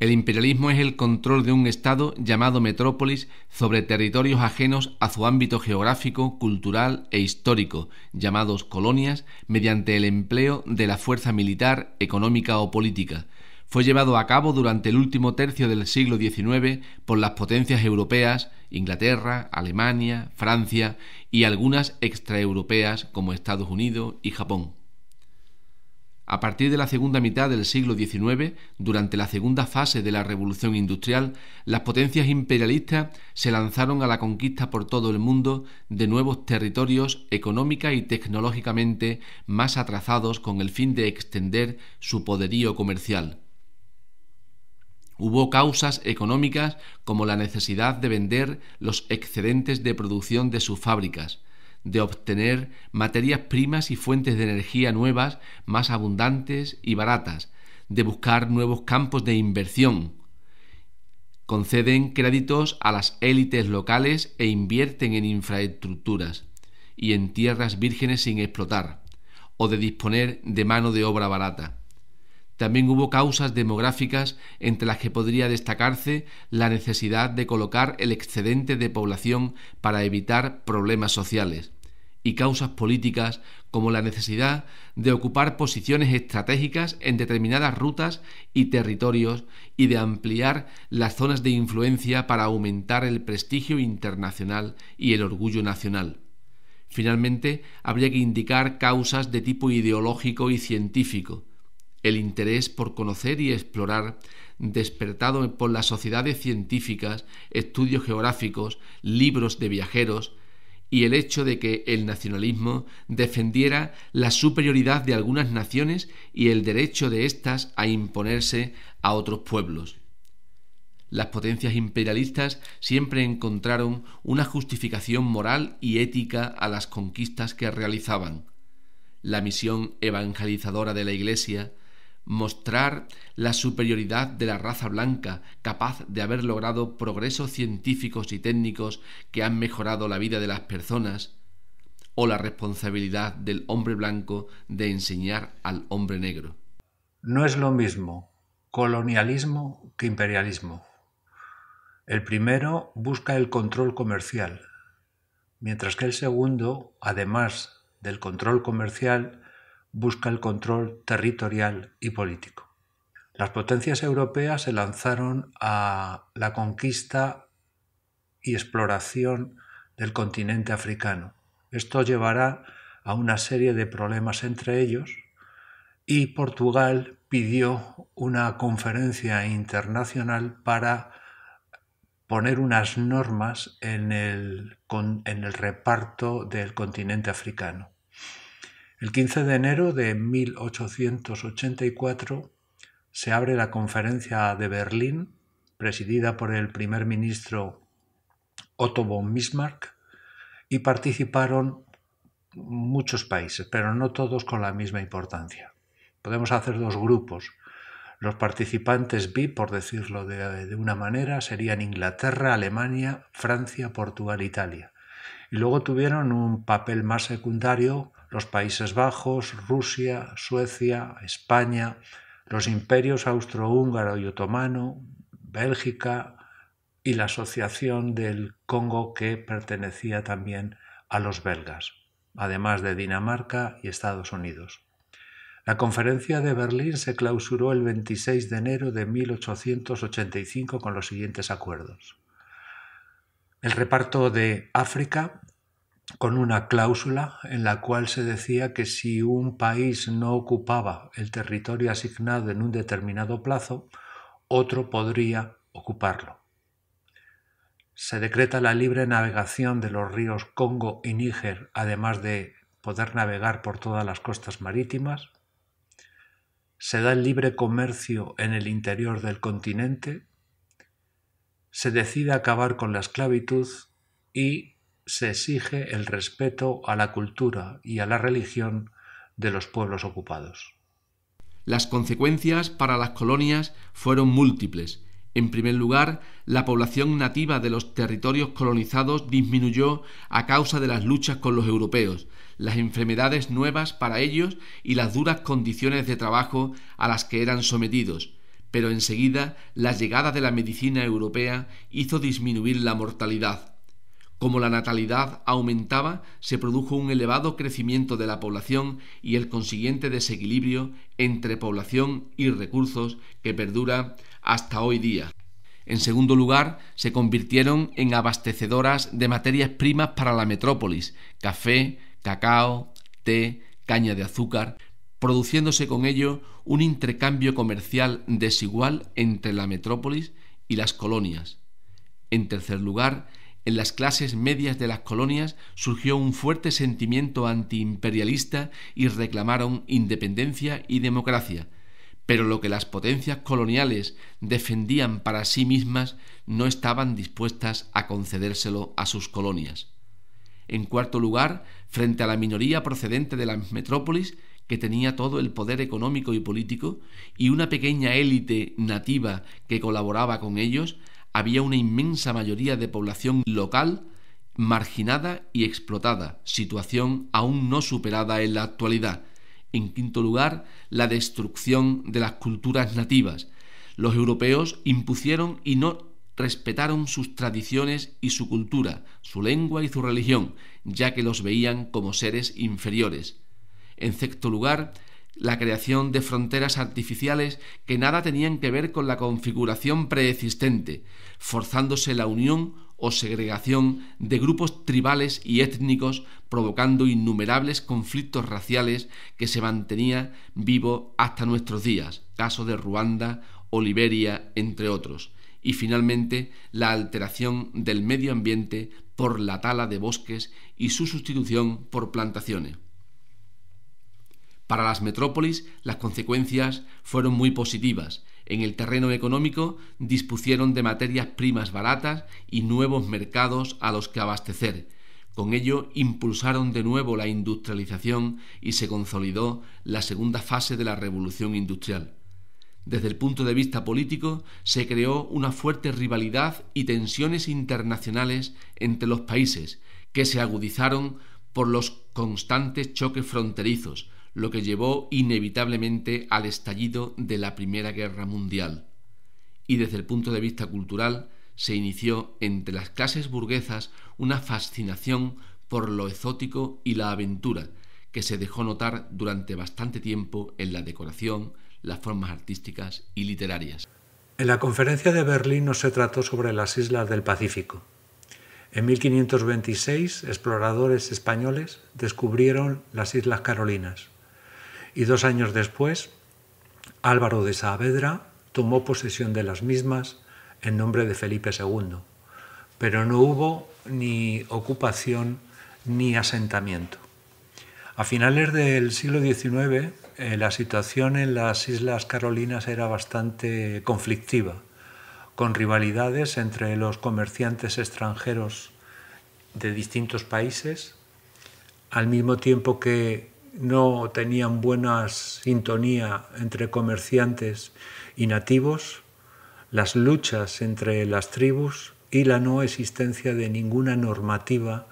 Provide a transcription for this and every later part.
El imperialismo es el control de un Estado llamado metrópolis sobre territorios ajenos a su ámbito geográfico, cultural e histórico, llamados colonias, mediante el empleo de la fuerza militar, económica o política. Fue llevado a cabo durante el último tercio del siglo XIX por las potencias europeas, Inglaterra, Alemania, Francia y algunas extraeuropeas como Estados Unidos y Japón. A partir de la segunda mitad del siglo XIX, durante la segunda fase de la Revolución Industrial, las potencias imperialistas se lanzaron a la conquista por todo el mundo de nuevos territorios económica y tecnológicamente más atrasados con el fin de extender su poderío comercial. Hubo causas económicas como la necesidad de vender los excedentes de producción de sus fábricas, de obtener materias primas y fuentes de energía nuevas, más abundantes y baratas, de buscar nuevos campos de inversión. Conceden créditos a las élites locales e invierten en infraestructuras y en tierras vírgenes sin explotar, o de disponer de mano de obra barata. También hubo causas demográficas entre las que podría destacarse la necesidad de colocar el excedente de población para evitar problemas sociales y causas políticas como la necesidad de ocupar posiciones estratégicas en determinadas rutas y territorios y de ampliar las zonas de influencia para aumentar el prestigio internacional y el orgullo nacional. Finalmente, habría que indicar causas de tipo ideológico y científico, el interés por conocer y explorar despertado por las sociedades científicas, estudios geográficos, libros de viajeros, y el hecho de que el nacionalismo defendiera la superioridad de algunas naciones y el derecho de éstas a imponerse a otros pueblos. Las potencias imperialistas siempre encontraron una justificación moral y ética a las conquistas que realizaban. La misión evangelizadora de la Iglesia, mostrar la superioridad de la raza blanca, capaz de haber logrado progresos científicos y técnicos que han mejorado la vida de las personas, o la responsabilidad del hombre blanco de enseñar al hombre negro. No es lo mismo colonialismo que imperialismo. El primero busca el control comercial, mientras que el segundo, además del control comercial, busca el control territorial y político. Las potencias europeas se lanzaron a la conquista y exploración del continente africano. Esto llevará a una serie de problemas entre ellos y Portugal pidió una conferencia internacional para poner unas normas en el, reparto del continente africano. El 15 de enero de 1884 se abre la conferencia de Berlín, presidida por el primer ministro Otto von Bismarck, y participaron muchos países, pero no todos con la misma importancia. Podemos hacer dos grupos. Los participantes B, por decirlo de, una manera, serían Inglaterra, Alemania, Francia, Portugal, e Italia. Y luego tuvieron un papel más secundario los Países Bajos, Rusia, Suecia, España, los imperios austrohúngaro y otomano, Bélgica y la asociación del Congo que pertenecía también a los belgas, además de Dinamarca y Estados Unidos. La conferencia de Berlín se clausuró el 26 de enero de 1885 con los siguientes acuerdos. El reparto de África, con una cláusula en la cual se decía que si un país no ocupaba el territorio asignado en un determinado plazo, otro podría ocuparlo. Se decreta la libre navegación de los ríos Congo y Níger, además de poder navegar por todas las costas marítimas. Se da el libre comercio en el interior del continente. Se decide acabar con la esclavitud y se exige el respeto a la cultura y a la religión de los pueblos ocupados. Las consecuencias para las colonias fueron múltiples. En primer lugar, la población nativa de los territorios colonizados disminuyó a causa de las luchas con los europeos, las enfermedades nuevas para ellos y las duras condiciones de trabajo a las que eran sometidos. Pero enseguida la llegada de la medicina europea hizo disminuir la mortalidad. Como la natalidad aumentaba, se produjo un elevado crecimiento de la población y el consiguiente desequilibrio entre población y recursos que perdura hasta hoy día. En segundo lugar, se convirtieron en abastecedoras de materias primas para la metrópolis, café, cacao, té, caña de azúcar, produciéndose con ello un intercambio comercial desigual entre la metrópolis y las colonias. En tercer lugar, en las clases medias de las colonias surgió un fuerte sentimiento antiimperialista y reclamaron independencia y democracia, pero lo que las potencias coloniales defendían para sí mismas no estaban dispuestas a concedérselo a sus colonias. En cuarto lugar, frente a la minoría procedente de las metrópolis, que tenía todo el poder económico y político, y una pequeña élite nativa que colaboraba con ellos, había una inmensa mayoría de población local marginada y explotada, situación aún no superada en la actualidad. En quinto lugar, la destrucción de las culturas nativas. Los europeos impusieron y no respetaron sus tradiciones y su cultura, su lengua y su religión, ya que los veían como seres inferiores. En sexto lugar, la creación de fronteras artificiales que nada tenían que ver con la configuración preexistente, forzándose la unión o segregación de grupos tribales y étnicos, provocando innumerables conflictos raciales que se mantenía vivo hasta nuestros días, caso de Ruanda Oliveria, entre otros, y finalmente la alteración del medio ambiente por la tala de bosques y su sustitución por plantaciones. Para las metrópolis las consecuencias fueron muy positivas. En el terreno económico dispusieron de materias primas baratas y nuevos mercados a los que abastecer. Con ello impulsaron de nuevo la industrialización y se consolidó la segunda fase de la revolución industrial. Desde el punto de vista político se creó una fuerte rivalidad y tensiones internacionales entre los países, que se agudizaron por los constantes choques fronterizos, lo que llevó inevitablemente al estallido de la Primera Guerra Mundial. Y desde el punto de vista cultural, se inició entre las clases burguesas una fascinación por lo exótico y la aventura, que se dejó notar durante bastante tiempo en la decoración, las formas artísticas y literarias. En la conferencia de Berlín no se trató sobre las islas del Pacífico. En 1526, exploradores españoles descubrieron las Islas Carolinas y dos años después, Álvaro de Saavedra tomó posesión de las mismas en nombre de Felipe II, pero no hubo ni ocupación ni asentamiento. A finales del siglo XIX, eh, la situación en las Islas Carolinas era bastante conflictiva, con rivalidades entre los comerciantes extranjeros de distintos países, al mismo tiempo que no tenían buena sintonía entre comerciantes y nativos, las luchas entre las tribus y la no existencia de ninguna normativa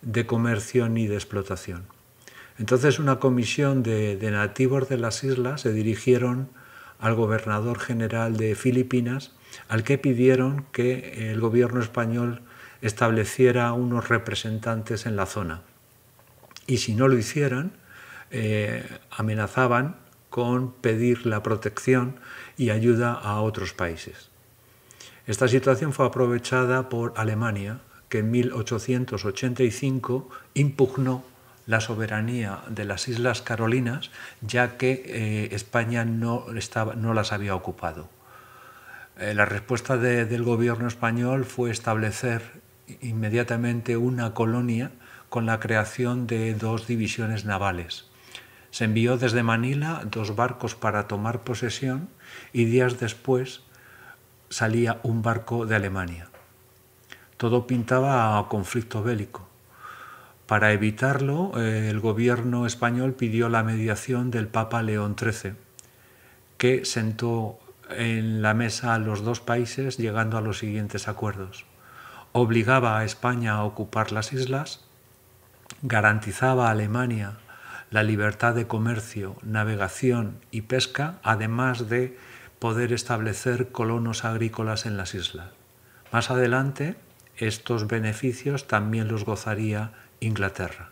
de comercio ni de explotación. Entonces una comisión de, de nativos de las islas se dirigieron al gobernador general de Filipinas, al que pidieron que el gobierno español estableciera unos representantes en la zona. Y si no lo hicieran, eh, amenazaban con pedir la protección y ayuda a otros países. Esta situación fue aprovechada por Alemania, que en 1885 impugnó la soberanía de las Islas Carolinas, ya que eh, España no, las había ocupado. Eh, la respuesta del gobierno español fue establecer inmediatamente una colonia con la creación de dos divisiones navales se envió desde Manila dos barcos para tomar posesión y días después salía un barco de Alemania. Todo pintaba a conflicto bélico. Para evitarlo, eh, el gobierno español pidió la mediación del Papa León XIII, que sentó en la mesa a los dos países llegando a los siguientes acuerdos. Obligaba a España a ocupar las islas, garantizaba a Alemania la libertad de comercio, navegación y pesca, además de poder establecer colonos agrícolas en las islas. Más adelante, estos beneficios también los gozaría Inglaterra.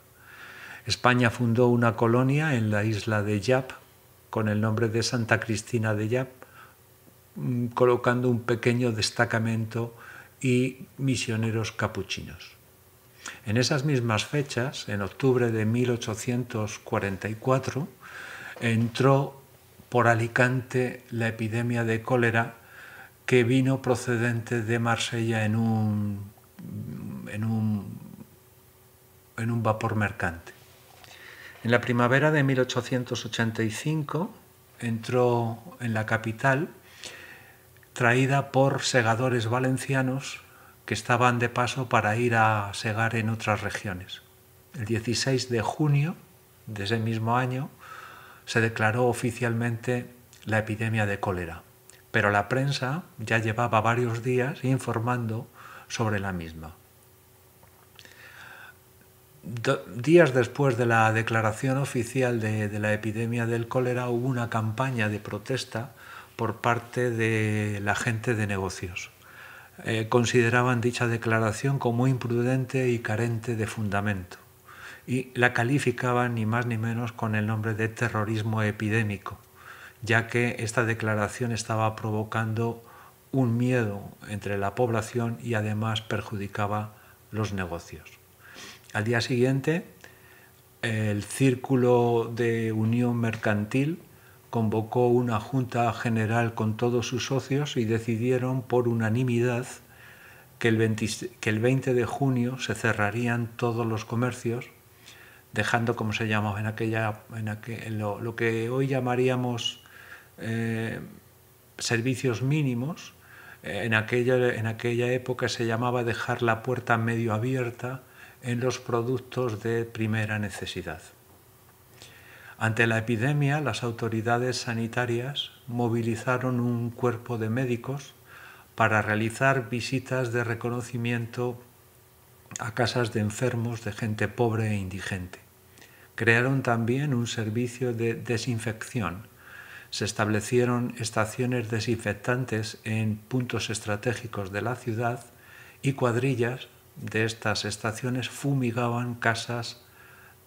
España fundó una colonia en la isla de Yap con el nombre de Santa Cristina de Yap, mm, colocando un pequeño destacamento y misioneros capuchinos. En esas mismas fechas, en octubre de 1844, entró por Alicante la epidemia de cólera que vino procedente de Marsella en un, en un vapor mercante. En la primavera de 1885 entró en la capital, traída por segadores valencianos que estaban de paso para ir a segar en otras regiones. El 16 de junio de ese mismo año se declaró oficialmente la epidemia de cólera, pero la prensa ya llevaba varios días informando sobre la misma. días después de la declaración oficial de la epidemia del cólera hubo una campaña de protesta por parte de la gente de negocios eh, consideraban dicha declaración como imprudente y carente de fundamento, y la calificaban ni más ni menos con el nombre de terrorismo epidémico, ya que esta declaración estaba provocando un miedo entre la población y además perjudicaba los negocios. Al día siguiente, el Círculo de Unión Mercantil convocó una junta general con todos sus socios y decidieron por unanimidad que el 20, de junio se cerrarían todos los comercios, dejando, como se llamaba en aquella, lo, que hoy llamaríamos eh, servicios mínimos, en en aquella época se llamaba dejar la puerta medio abierta en los productos de primera necesidad. Ante la epidemia, las autoridades sanitarias movilizaron un cuerpo de médicos para realizar visitas de reconocimiento a casas de enfermos de gente pobre e indigente. Crearon también un servicio de desinfección. Se establecieron estaciones desinfectantes en puntos estratégicos de la ciudad y cuadrillas de estas estaciones fumigaban casas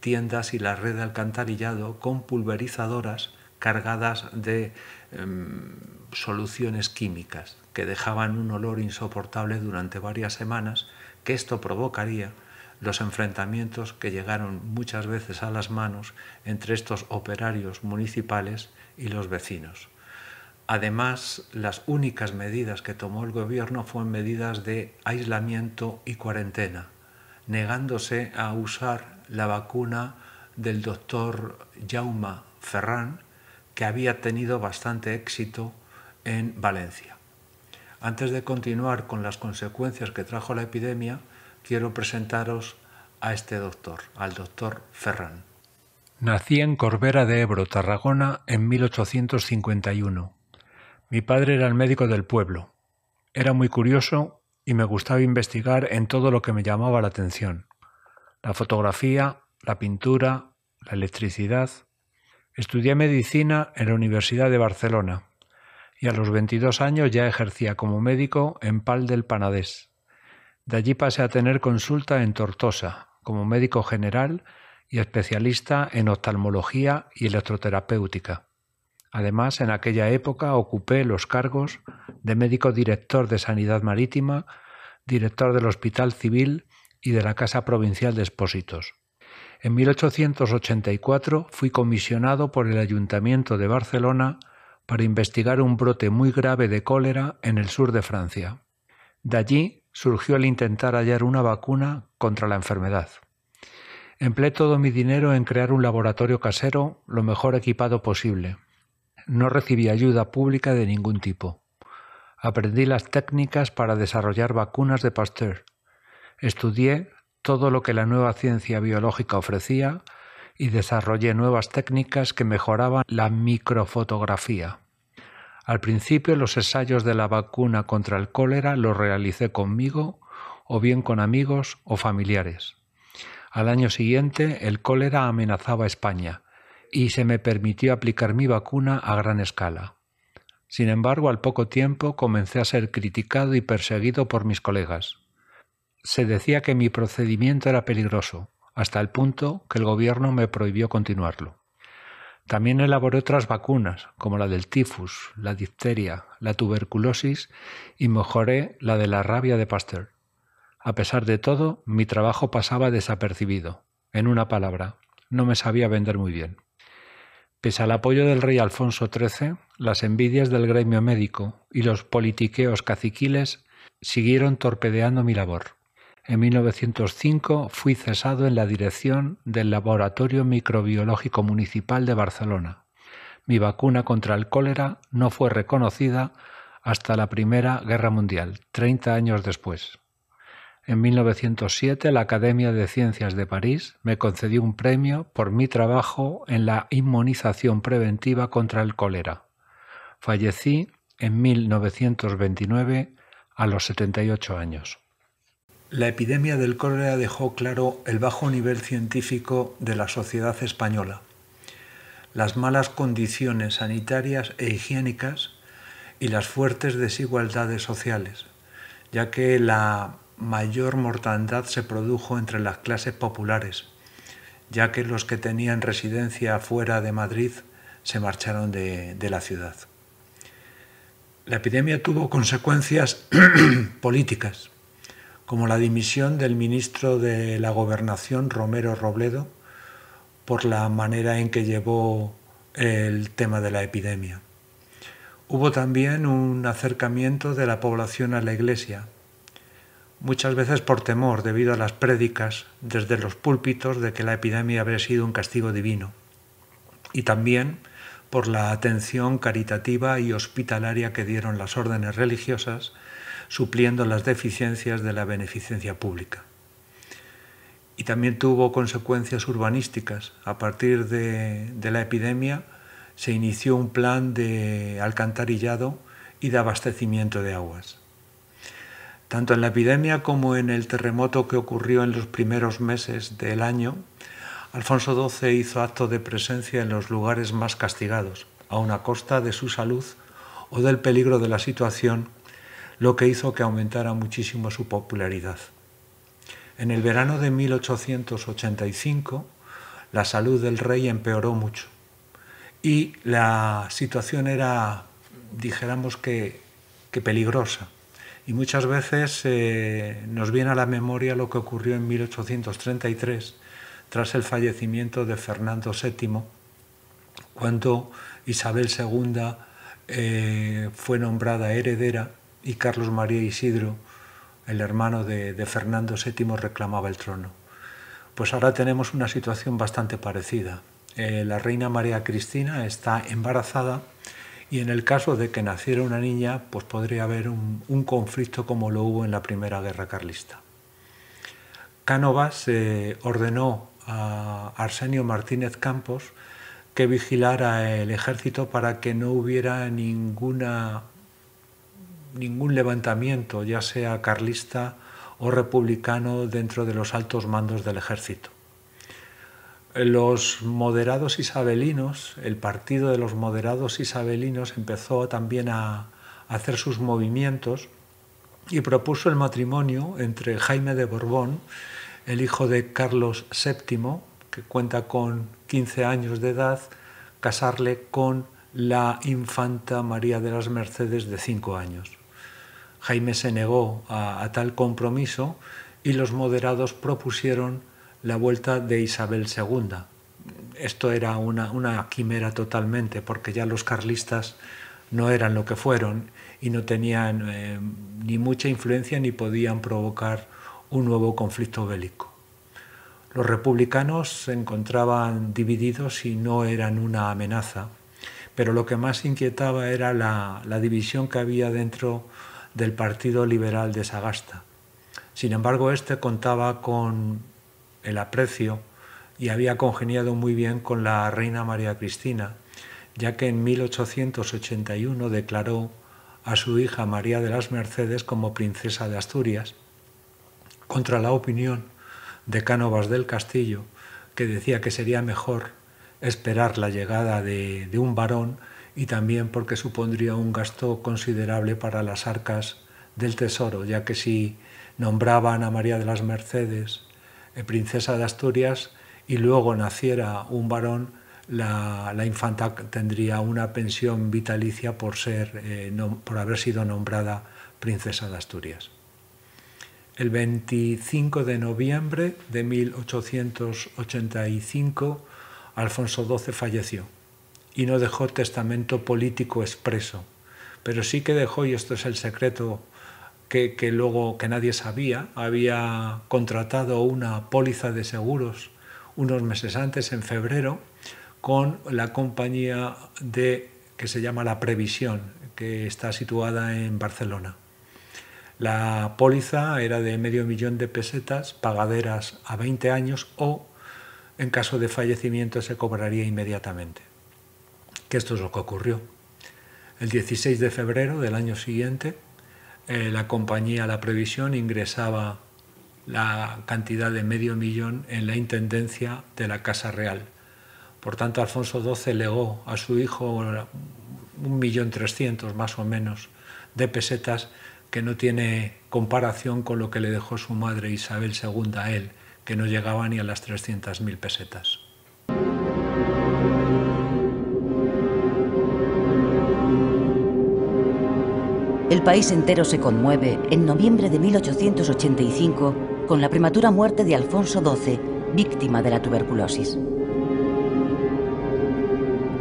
tiendas y la red de alcantarillado con pulverizadoras cargadas de em, soluciones químicas que dejaban un olor insoportable durante varias semanas, que esto provocaría los enfrentamientos que llegaron muchas veces a las manos entre estos operarios municipales y los vecinos. Además, las únicas medidas que tomó el gobierno fueron medidas de aislamiento y cuarentena, negándose a usar la vacuna del doctor Jauma Ferrán que había tenido bastante éxito en Valencia. Antes de continuar con las consecuencias que trajo la epidemia, quiero presentaros a este doctor, al doctor Ferran. Nací en Corbera de Ebro, Tarragona, en 1851. Mi padre era el médico del pueblo. Era muy curioso y me gustaba investigar en todo lo que me llamaba la atención la fotografía, la pintura, la electricidad. Estudié medicina en la Universidad de Barcelona y a los 22 años ya ejercía como médico en Pal del Panadés. De allí pasé a tener consulta en Tortosa como médico general y especialista en oftalmología y electroterapéutica. Además, en aquella época ocupé los cargos de médico director de Sanidad Marítima, director del Hospital Civil y de la Casa Provincial de Expósitos. En 1884 fui comisionado por el Ayuntamiento de Barcelona para investigar un brote muy grave de cólera en el sur de Francia. De allí surgió el intentar hallar una vacuna contra la enfermedad. Empleé todo mi dinero en crear un laboratorio casero lo mejor equipado posible. No recibí ayuda pública de ningún tipo. Aprendí las técnicas para desarrollar vacunas de Pasteur, Estudié todo lo que la nueva ciencia biológica ofrecía y desarrollé nuevas técnicas que mejoraban la microfotografía. Al principio los ensayos de la vacuna contra el cólera los realicé conmigo o bien con amigos o familiares. Al año siguiente el cólera amenazaba España y se me permitió aplicar mi vacuna a gran escala. Sin embargo, al poco tiempo comencé a ser criticado y perseguido por mis colegas se decía que mi procedimiento era peligroso, hasta el punto que el gobierno me prohibió continuarlo. También elaboré otras vacunas, como la del tifus, la difteria, la tuberculosis y mejoré la de la rabia de Pasteur. A pesar de todo, mi trabajo pasaba desapercibido. En una palabra, no me sabía vender muy bien. Pese al apoyo del rey Alfonso XIII, las envidias del gremio médico y los politiqueos caciquiles siguieron torpedeando mi labor. En 1905 fui cesado en la dirección del Laboratorio Microbiológico Municipal de Barcelona. Mi vacuna contra el cólera no fue reconocida hasta la Primera Guerra Mundial, 30 años después. En 1907 la Academia de Ciencias de París me concedió un premio por mi trabajo en la inmunización preventiva contra el cólera. Fallecí en 1929 a los 78 años la epidemia del cólera dejó claro el bajo nivel científico de la sociedad española, las malas condiciones sanitarias e higiénicas y las fuertes desigualdades sociales, ya que la mayor mortandad se produjo entre las clases populares, ya que los que tenían residencia fuera de Madrid se marcharon de, de la ciudad. La epidemia tuvo consecuencias políticas como la dimisión del ministro de la Gobernación, Romero Robledo, por la manera en que llevó el tema de la epidemia. Hubo también un acercamiento de la población a la Iglesia, muchas veces por temor debido a las prédicas desde los púlpitos de que la epidemia habría sido un castigo divino, y también por la atención caritativa y hospitalaria que dieron las órdenes religiosas supliendo las deficiencias de la beneficencia pública. Y también tuvo consecuencias urbanísticas. A partir de, la epidemia se inició un plan de alcantarillado y de abastecimiento de aguas. Tanto en la epidemia como en el terremoto que ocurrió en los primeros meses del año, Alfonso XII hizo acto de presencia en los lugares más castigados, a una costa de su salud o del peligro de la situación lo que hizo que aumentara muchísimo su popularidad. En el verano de 1885, la salud del rey empeoró mucho y la situación era, dijéramos que, peligrosa. Y muchas veces eh, nos viene a la memoria lo que ocurrió en 1833, tras el fallecimiento de Fernando VII, cuando Isabel II eh, fue nombrada heredera y Carlos María Isidro, el hermano de, Fernando VII, reclamaba el trono. Pues ahora tenemos una situación bastante parecida. Eh, la reina María Cristina está embarazada y en el caso de que naciera una niña, pues podría haber un, conflicto como lo hubo en la Primera Guerra Carlista. Cánovas eh, ordenó a Arsenio Martínez Campos que vigilara el ejército para que no hubiera ninguna ningún levantamiento, ya sea carlista o republicano, dentro de los altos mandos del ejército. Los moderados isabelinos, el partido de los moderados isabelinos empezó también a hacer sus movimientos y propuso el matrimonio entre Jaime de Borbón, el hijo de Carlos VII, que cuenta con 15 años de edad, casarle con la infanta María de las Mercedes de 5 años. Jaime se negó a, tal compromiso y los moderados propusieron la vuelta de Isabel II. Esto era una, quimera totalmente, porque ya los carlistas no eran lo que fueron y no tenían eh, ni mucha influencia ni podían provocar un nuevo conflicto bélico. Los republicanos se encontraban divididos y no eran una amenaza, pero lo que más inquietaba era la, la división que había dentro del Partido Liberal de Sagasta. Sin embargo, este contaba con el aprecio y había congeniado muy bien con la reina María Cristina, ya que en 1881 declaró a su hija María de las Mercedes como princesa de Asturias, contra la opinión de Cánovas del Castillo, que decía que sería mejor esperar la llegada de, de un varón y también porque supondría un gasto considerable para las arcas del Tesoro, ya que si nombraban a María de las Mercedes eh, princesa de Asturias y luego naciera un varón, la, infanta tendría una pensión vitalicia por, ser, eh, por haber sido nombrada princesa de Asturias. El 25 de noviembre de 1885, Alfonso XII falleció y no dejó testamento político expreso, pero sí que dejó, y esto es el secreto que, luego que nadie sabía, había contratado una póliza de seguros unos meses antes, en febrero, con la compañía de, que se llama La Previsión, que está situada en Barcelona. La póliza era de medio millón de pesetas, pagaderas a 20 años o, en caso de fallecimiento, se cobraría inmediatamente que esto es lo que ocurrió. El 16 de febrero del año siguiente, eh, la compañía La Previsión ingresaba la cantidad de medio millón en la Intendencia de la Casa Real. Por tanto, Alfonso XII legó a su hijo un millón trescientos más o menos de pesetas que no tiene comparación con lo que le dejó su madre Isabel II a él, que no llegaba ni a las mil pesetas. El país entero se conmueve en noviembre de 1885 con la prematura muerte de Alfonso XII, víctima de la tuberculosis.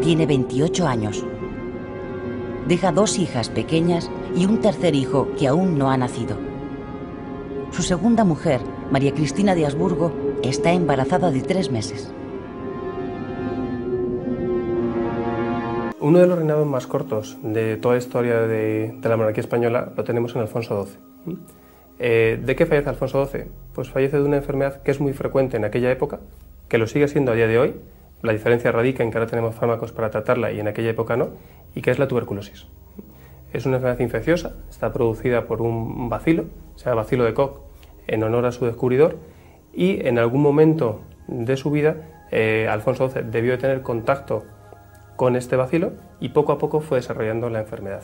Tiene 28 años. Deja dos hijas pequeñas y un tercer hijo que aún no ha nacido. Su segunda mujer, María Cristina de Habsburgo, está embarazada de tres meses. Uno de los reinados más cortos de toda la historia de, la monarquía española lo tenemos en Alfonso XII. ¿Mm? Eh, ¿De qué fallece Alfonso XII? Pues fallece de una enfermedad que es muy frecuente en aquella época, que lo sigue siendo a día de hoy. La diferencia radica en que ahora tenemos fármacos para tratarla y en aquella época no, y que es la tuberculosis. Es una enfermedad infecciosa, está producida por un bacilo, o sea, bacilo de Koch, en honor a su descubridor, y en algún momento de su vida eh, Alfonso XII debió de tener contacto con este vacilo y poco a poco fue desarrollando la enfermedad.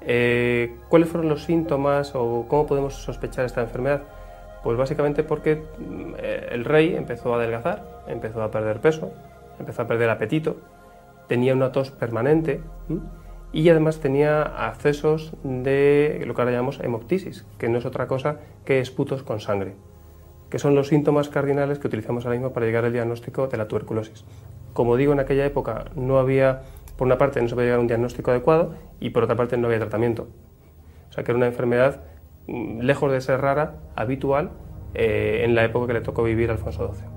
Eh, ¿Cuáles fueron los síntomas o cómo podemos sospechar esta enfermedad? Pues básicamente porque mm, el rey empezó a adelgazar, empezó a perder peso, empezó a perder apetito, tenía una tos permanente y además tenía accesos de lo que ahora llamamos hemoptisis, que no es otra cosa que esputos con sangre, que son los síntomas cardinales que utilizamos ahora mismo para llegar al diagnóstico de la tuberculosis como digo, en aquella época no había, por una parte, no se podía llegar a un diagnóstico adecuado y por otra parte no había tratamiento. O sea que era una enfermedad, mm, lejos de ser rara, habitual, eh, en la época que le tocó vivir a Alfonso XII.